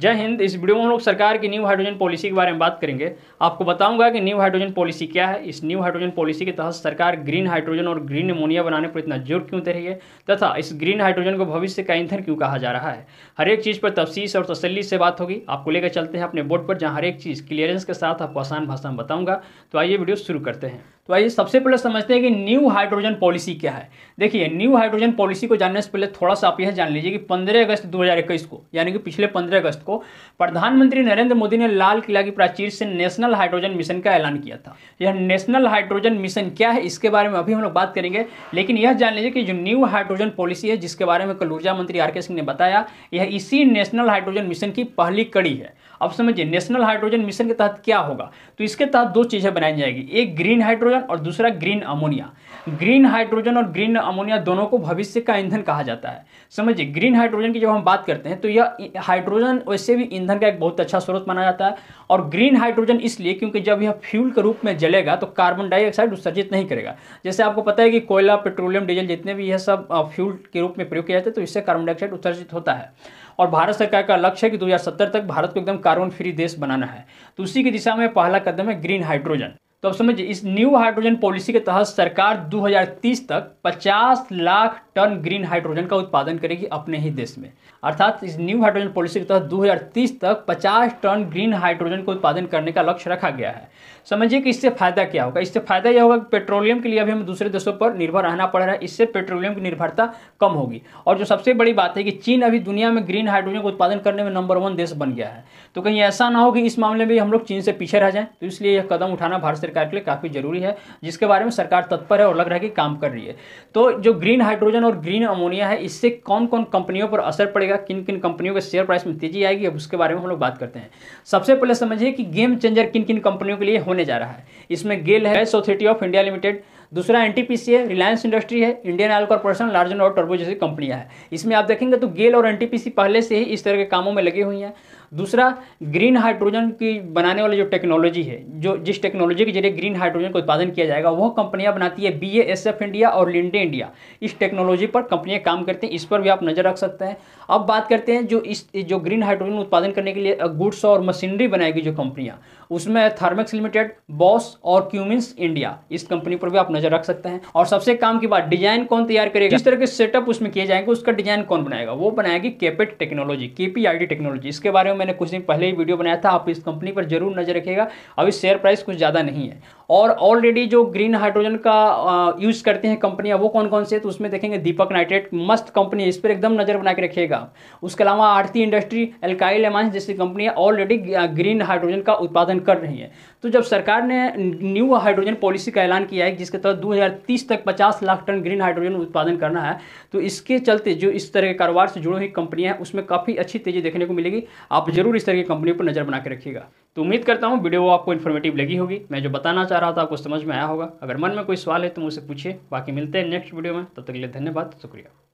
जय हिंद इस वीडियो में हम लोग सरकार की न्यू हाइड्रोजन पॉलिसी के बारे में बात करेंगे आपको बताऊंगा कि न्यू हाइड्रोजन पॉलिसी क्या है इस न्यू हाइड्रोजन पॉलिसी के तहत सरकार ग्रीन हाइड्रोजन और ग्रीन अमोनिया बनाने पर इतना जोर क्यों दे रही है तथा इस ग्रीन हाइड्रोजन को भविष्य का ईंधन क्यों कहा जा रहा है हर एक चीज़ पर तफसीस और तसली से बात होगी आपको लेकर चलते हैं अपने बोर्ड पर जहाँ हर एक चीज़ क्लियरेंस के साथ आपको आसान भाषा में बताऊँगा तो आइए वीडियो शुरू करते हैं तो आइए सबसे पहले समझते हैं कि न्यू हाइड्रोजन पॉलिसी क्या है देखिए न्यू हाइड्रोजन पॉलिसी को जानने से पहले थोड़ा सा आप यह जान लीजिए कि 15 अगस्त 2021 को यानी कि पिछले 15 अगस्त को प्रधानमंत्री नरेंद्र मोदी ने लाल किला की प्राचीर से नेशनल हाइड्रोजन मिशन का ऐलान किया था यह नेशनल हाइड्रोजन मिशन क्या है इसके बारे में अभी हम लोग बात करेंगे लेकिन यह जान लीजिए कि जो न्यू हाइड्रोजन पॉलिसी है जिसके बारे में कल ऊर्जा मंत्री आर सिंह ने बताया यह इसी नेशनल हाइड्रोजन मिशन की पहली कड़ी है अब समझिए नेशनल हाइड्रोजन मिशन के तहत क्या होगा तो इसके तहत दो चीज़ें बनाई जाएगी एक ग्रीन हाइड्रोजन हाइड्रोजन और दूसरा ग्रीन अमोनिया ग्रीन हाइड्रोजन और ग्रीन अमोनिया दोनों को भविष्य का ईंधन कहा जाता है समझिए ग्रीन हाइड्रोजन की जब हम बात करते हैं तो यह हाइड्रोजन वैसे भी ईंधन का एक बहुत अच्छा स्रोत माना जाता है और ग्रीन हाइड्रोजन इसलिए क्योंकि जब यह फ्यूल के रूप में जलेगा तो कार्बन डाइऑक्साइड उत्सर्जित नहीं करेगा जैसे आपको पता है कि कोयला पेट्रोलियम डीजल जितने भी यह सब फ्यूल के रूप में प्रयोग किया जाता है तो इससे कार्बन डाइऑक्साइड उत्सर्जित होता है और भारत सरकार का लक्ष्य है कि 2070 तक भारत को एकदम कार्बन फ्री देश बनाना है तो उसी की दिशा में पहला कदम है ग्रीन हाइड्रोजन तो अब समझिए इस न्यू हाइड्रोजन पॉलिसी के तहत सरकार 2030 तक 50 लाख टन ग्रीन हाइड्रोजन का उत्पादन करेगी अपने ही देश में अर्थात इस न्यू हाइड्रोजन पॉलिसी के तहत 2030 तक 50 टन ग्रीन हाइड्रोजन का उत्पादन करने का लक्ष्य रखा गया है समझिए कि इससे फायदा क्या होगा इससे फायदा यह होगा कि पेट्रोलियम के लिए अभी हमें दूसरे देशों पर निर्भर रहना पड़ रहा है इससे पेट्रोलियम की निर्भरता कम होगी और जो सबसे बड़ी बात है कि चीन अभी दुनिया में ग्रीन हाइड्रोजन का उत्पादन करने में नंबर वन देश बन गया है तो कहीं ऐसा ना हो कि इस मामले में हम लोग चीन से पीछे रह जाए तो इसलिए यह कदम उठाना भारत सरकार के लिए काफ़ी ज़रूरी है जिसके बारे में सरकार तत्पर है और लग रहा है कि काम कर रही है तो जो ग्रीन हाइड्रोजन और ग्रीन अमोनिया है इससे कौन कौन कंपनियों पर असर पड़ेगा किन किन कंपनियों के शेयर प्राइस में तेजी आएगी अब उसके बारे में हम लोग बात करते हैं सबसे पहले समझिए कि गेम चेंजर किन किन कंपनियों के लिए होने जा रहा है इसमें गेल है सोसाइटी ऑफ इंडिया लिमिटेड दूसरा एन है रिलायंस इंडस्ट्री है इंडियन ऑयल कॉर्पोरेशन लार्जन और टर्बो जैसी कंपनियां हैं इसमें आप देखेंगे तो गेल और एन पहले से ही इस तरह के कामों में लगी हुई हैं दूसरा ग्रीन हाइड्रोजन की बनाने वाली जो टेक्नोलॉजी है जो जिस टेक्नोलॉजी के जरिए ग्रीन हाइड्रोजन का उत्पादन किया जाएगा वह कंपनियां बनाती है बी एस एफ इंडिया और लिंडे इंडिया इस टेक्नोलॉजी पर कंपनियां काम करती हैं इस पर भी आप नज़र रख सकते हैं अब बात करते हैं जो इस जो ग्रीन हाइड्रोजन उत्पादन करने के लिए गुड्स और मशीनरी बनाएगी जो कंपनियाँ उसमें थर्मेक्स लिमिटेड बॉस और क्यूमिन्स इंडिया इस कंपनी पर भी आप नज़र रख सकते हैं और सबसे काम की बात डिजाइन कौन तैयार करेगा जिस तरह के सेटअप उसमें किए जाएंगे उसका डिजाइन कौन बनाएगा वो बनाएगी केपेट टेक्नोलॉजी केपीआईडी टेक्नोलॉजी इसके बारे में मैंने कुछ दिन पहले ही वीडियो बनाया था आप इस कंपनी पर जरूर नजर रखेगा अभी शेयर प्राइस कुछ ज़्यादा नहीं है और ऑलरेडी जो ग्रीन हाइड्रोजन का यूज़ करते हैं कंपनियां वो कौन कौन से तो उसमें देखेंगे दीपक नाइट्रेट मस्त कंपनी है इस पर एकदम नज़र बना के रखिएगा उसके अलावा आरती इंडस्ट्री एल्काइल एमांस जैसी कंपनियां ऑलरेडी ग्रीन हाइड्रोजन का उत्पादन कर रही हैं तो जब सरकार ने न्यू हाइड्रोजन पॉलिसी का ऐलान किया है जिसके तहत दो तक पचास लाख टन ग्रीन हाइड्रोजन उत्पादन करना है तो इसके चलते जो इस तरह के कारोबार से जुड़ी हुई कंपनियां हैं उसमें काफ़ी अच्छी तेज़ी देखने को मिलेगी आप जरूर इस तरह की कंपनी पर नज़र बना के रखिएगा तो उम्मीद करता हूँ वीडियो आपको इन्फॉर्मेटिव लगी होगी मैं जो बताना चाह रहा था आपको समझ में आया होगा अगर मन में कोई सवाल है तो मुझसे पूछिए बाकी मिलते हैं नेक्स्ट वीडियो में तब तक के लिए धन्यवाद शुक्रिया